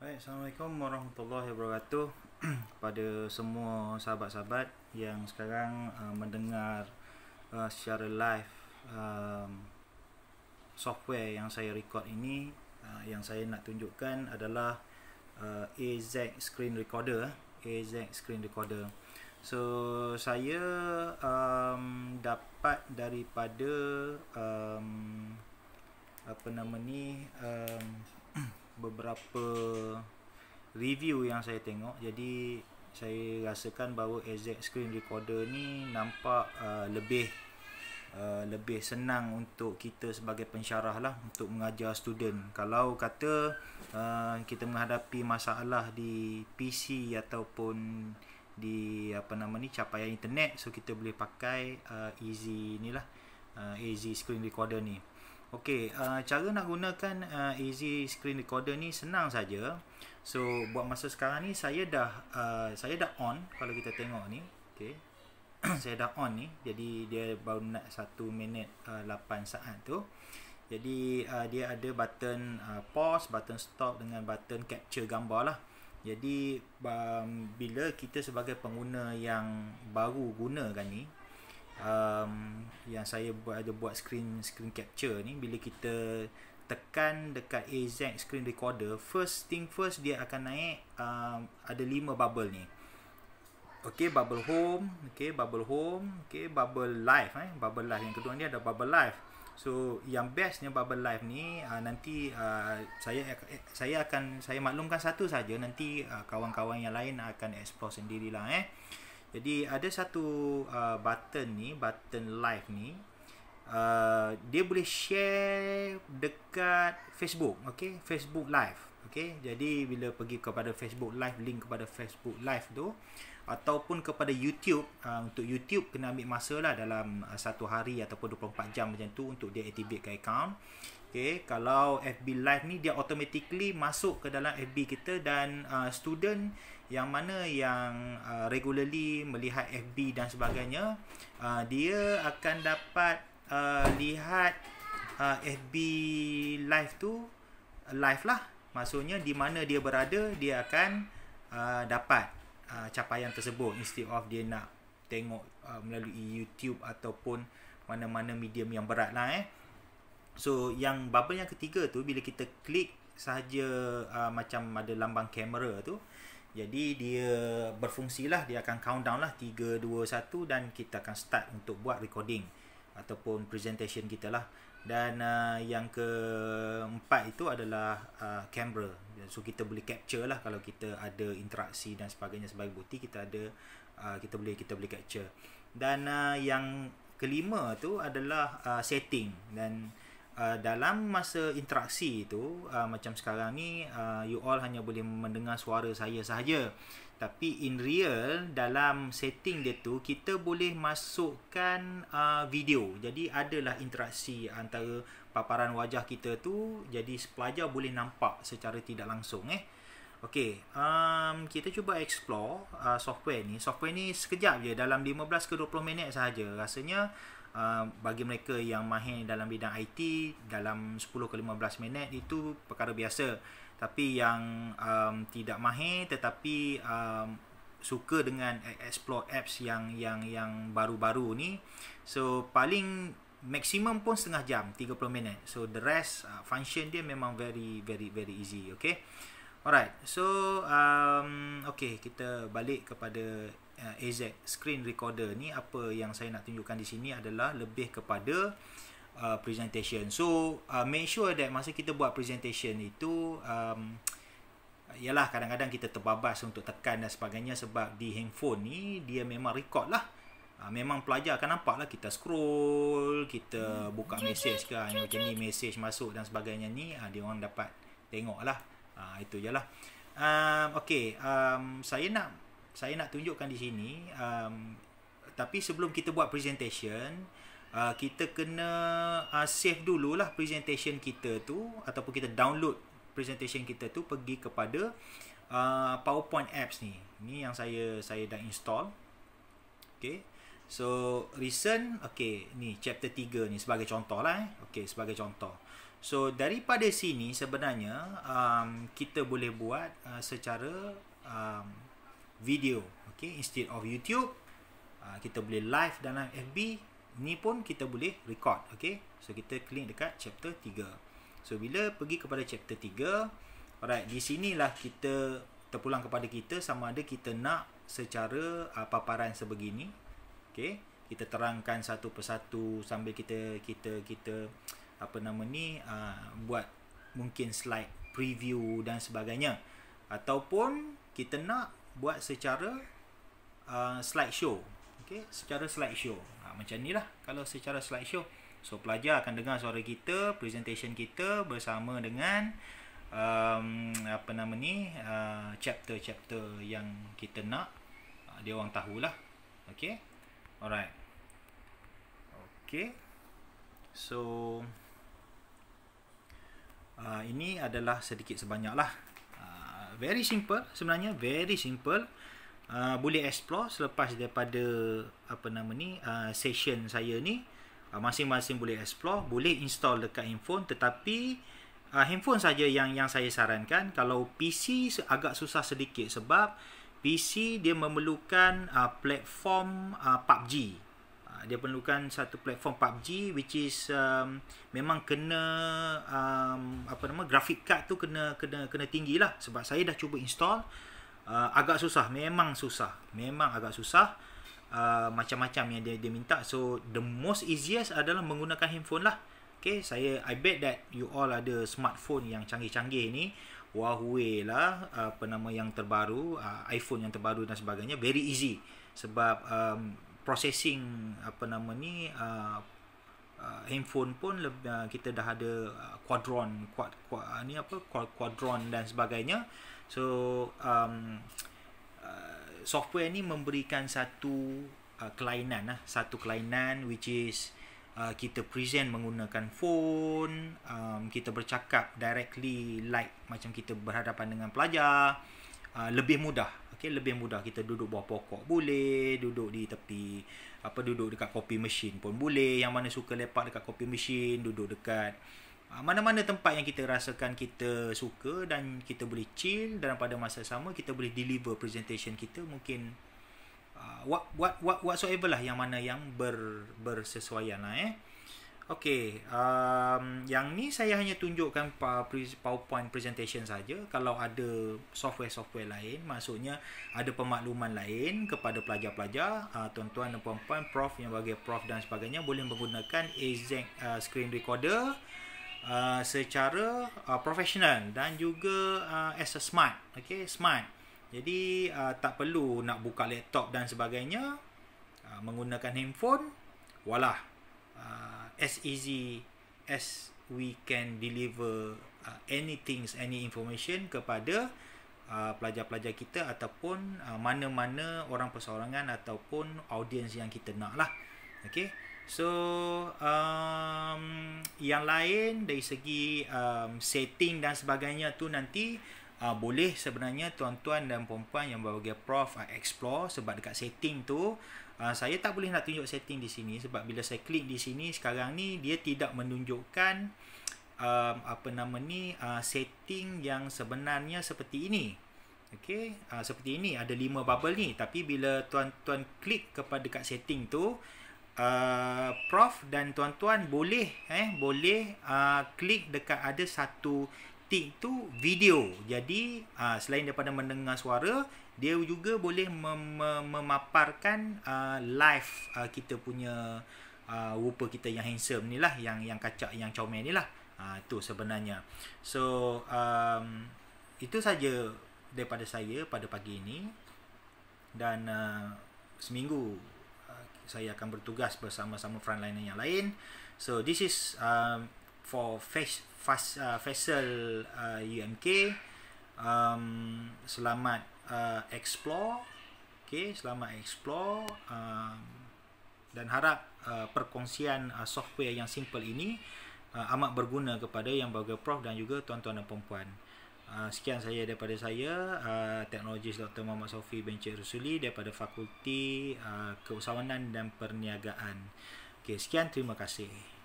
Baik, Assalamualaikum warahmatullahi wabarakatuh Pada semua sahabat-sahabat yang sekarang uh, mendengar uh, secara live um, software yang saya record ini uh, yang saya nak tunjukkan adalah uh, AZ Screen Recorder AZ Screen Recorder So, saya um, dapat daripada um, apa nama ni um, beberapa review yang saya tengok jadi saya rasakan bahawa AZ screen recorder ni nampak uh, lebih uh, lebih senang untuk kita sebagai pensyarah lah untuk mengajar student kalau kata uh, kita menghadapi masalah di PC ataupun di apa nama ni capaian internet so kita boleh pakai uh, easy ni lah uh, AZ screen recorder ni Okey, uh, cara nak gunakan uh, Easy Screen Recorder ni senang saja. So, buat masa sekarang ni saya dah uh, saya dah on kalau kita tengok ni. Okey. saya dah on ni. Jadi dia baru nak 1 minit uh, 8 saat tu. Jadi uh, dia ada button uh, pause, button stop dengan button capture gambar lah. Jadi um, bila kita sebagai pengguna yang baru gunakan ni, um, yang saya buat ada buat screen screen capture ni bila kita tekan dekat AZ screen recorder first thing first dia akan naik um, ada lima bubble ni okey bubble home okey bubble home okey bubble live eh bubble live yang kedua ni ada bubble live so yang bestnya bubble live ni uh, nanti uh, saya eh, saya akan saya maklumkan satu saja nanti uh, kawan-kawan yang lain akan explore sendirilah eh jadi ada satu uh, button ni, button live ni. Uh, dia boleh share dekat Facebook, okay? Facebook live. Okey, jadi bila pergi kepada Facebook Live, link kepada Facebook Live tu ataupun kepada YouTube, uh, untuk YouTube kena ambil masa lah dalam uh, satu hari ataupun 24 jam macam tu untuk dia activate ke account. Okey, kalau FB Live ni dia automatically masuk ke dalam FB kita dan uh, student yang mana yang uh, regularly melihat FB dan sebagainya, uh, dia akan dapat uh, lihat uh, FB Live tu live lah maksudnya di mana dia berada dia akan uh, dapat uh, capaian tersebut instead of dia nak tengok uh, melalui YouTube ataupun mana-mana medium yang berat lah eh so yang bubble yang ketiga tu bila kita klik sahaja uh, macam ada lambang kamera tu jadi dia berfungsi lah dia akan countdown lah 3, 2, 1 dan kita akan start untuk buat recording ataupun presentation kita lah dan uh, yang keempat itu adalah uh, camera so kita boleh capture lah kalau kita ada interaksi dan sebagainya sebagai bukti kita ada uh, kita boleh kita boleh capture dan uh, yang kelima tu adalah uh, setting dan Uh, dalam masa interaksi itu uh, macam sekarang ni uh, you all hanya boleh mendengar suara saya sahaja tapi in real dalam setting dia tu kita boleh masukkan uh, video jadi adalah interaksi antara paparan wajah kita tu jadi pelajar boleh nampak secara tidak langsung eh Okey, um, kita cuba explore uh, software ni. Software ni sekejap je dalam 15 ke 20 minit sahaja. Rasanya uh, bagi mereka yang mahir dalam bidang IT dalam 10 ke 15 minit itu perkara biasa tapi yang um, tidak mahir tetapi um, suka dengan e, explore apps yang yang yang baru-baru ni so paling maksimum pun setengah jam 30 minit so the rest uh, function dia memang very very very easy okey Alright, so um, Okay, kita balik kepada uh, AZ Screen Recorder ni Apa yang saya nak tunjukkan di sini adalah Lebih kepada uh, presentation So, uh, make sure that masa kita buat presentation itu um, Yalah, kadang-kadang kita terbabas untuk tekan dan sebagainya Sebab di handphone ni, dia memang record lah uh, Memang pelajar akan nampak lah Kita scroll, kita buka message ke Macam ni, message masuk dan sebagainya ni uh, Dia orang dapat tengok lah ha, itu jelah um, okey um, saya nak saya nak tunjukkan di sini um, tapi sebelum kita buat presentation uh, kita kena uh, save dululah presentation kita tu ataupun kita download presentation kita tu pergi kepada uh, PowerPoint apps ni ni yang saya saya dah install okey so recent okey ni chapter 3 ni sebagai contoh lah eh okey sebagai contoh So daripada sini sebenarnya um, kita boleh buat uh, secara um, video, okay? Instead of YouTube, uh, kita boleh live dalam FB. Ini pun kita boleh record, okay? So kita klik dekat chapter 3 So bila pergi kepada chapter 3 alright, di sinilah kita terpulang kepada kita sama ada kita nak secara uh, paparan sebegini, okay? Kita terangkan satu persatu sambil kita kita, kita apa nama ni uh, buat mungkin slide preview dan sebagainya ataupun kita nak buat secara uh, ah, slide show okey secara slide show uh, ah, macam nilah kalau secara slide show so pelajar akan dengar suara kita presentation kita bersama dengan um, apa nama ni uh, chapter-chapter yang kita nak uh, dia orang tahulah okey alright okey so Ah, ini adalah sedikit sebanyak lah uh, ah, very simple sebenarnya very simple uh, boleh explore selepas daripada apa nama ni uh, session saya ni uh, masing-masing boleh explore boleh install dekat handphone tetapi uh, handphone saja yang yang saya sarankan kalau PC agak susah sedikit sebab PC dia memerlukan uh, platform uh, PUBG dia perlukan satu platform PUBG which is um, memang kena um, apa nama grafik card tu kena kena kena tinggilah sebab saya dah cuba install uh, agak susah memang susah memang agak susah uh, macam-macam yang dia dia minta so the most easiest adalah menggunakan handphone lah Okay, saya I bet that you all ada smartphone yang canggih-canggih ni Huawei lah apa nama yang terbaru uh, iPhone yang terbaru dan sebagainya very easy sebab um, processing apa nama ni uh, uh, handphone pun lebih, uh, kita dah ada uh, quadron quad, quad uh, ni apa quadron dan sebagainya so um uh, software ni memberikan satu uh, kelainan lah satu kelainan which is uh, kita present menggunakan phone um, kita bercakap directly like macam kita berhadapan dengan pelajar uh, lebih mudah okay, lebih mudah kita duduk bawah pokok boleh duduk di tepi apa duduk dekat kopi mesin pun boleh yang mana suka lepak dekat kopi mesin duduk dekat ah, mana-mana tempat yang kita rasakan kita suka dan kita boleh chill dan pada masa sama kita boleh deliver presentation kita mungkin uh, what, what, what, whatsoever lah yang mana yang ber, bersesuaian lah eh. Okey, um, yang ni saya hanya tunjukkan PowerPoint presentation saja. Kalau ada software-software lain, maksudnya ada pemakluman lain kepada pelajar-pelajar, uh, tuan-tuan dan puan-puan, prof yang bagi prof dan sebagainya boleh menggunakan exact uh, screen recorder uh, secara uh, profesional dan juga uh, as a smart. Okey, smart. Jadi uh, tak perlu nak buka laptop dan sebagainya uh, menggunakan handphone. Walah. Uh, as easy as we can deliver uh, things, any information kepada uh, pelajar-pelajar kita ataupun uh, mana-mana orang persorangan ataupun audiens yang kita nak lah okay so um, yang lain dari segi um, setting dan sebagainya tu nanti uh, boleh sebenarnya tuan-tuan dan puan-puan yang berbagai prof uh, explore sebab dekat setting tu Ah, saya tak boleh nak tunjuk setting di sini sebab bila saya klik di sini sekarang ni dia tidak menunjukkan um, apa nama ni uh, setting yang sebenarnya seperti ini. Okey, uh, seperti ini ada lima bubble ni tapi bila tuan-tuan klik kepada dekat setting tu Uh, prof dan tuan-tuan boleh eh boleh uh, klik dekat ada satu haptik tu video. Jadi ha, selain daripada mendengar suara, dia juga boleh mem- mem- memaparkan uh, live uh, kita punya uh, rupa kita yang handsome ni lah, yang yang kacak, yang comel ni lah. Uh, tu sebenarnya. So um, itu saja daripada saya pada pagi ini dan uh, seminggu uh, saya akan bertugas bersama-sama frontliner yang lain. So this is um, for uh, Faisal uh, UMK um, selamat uh, explore okay selamat explore um, dan harap uh, perkongsian uh, software yang simple ini uh, amat berguna kepada yang bagi prof dan juga tuan-tuan dan puan-puan uh, sekian saya daripada saya uh, teknologis Dr. Muhammad Sofi bin Cik Rusuli daripada Fakulti uh, Keusahawanan dan Perniagaan okay, sekian terima kasih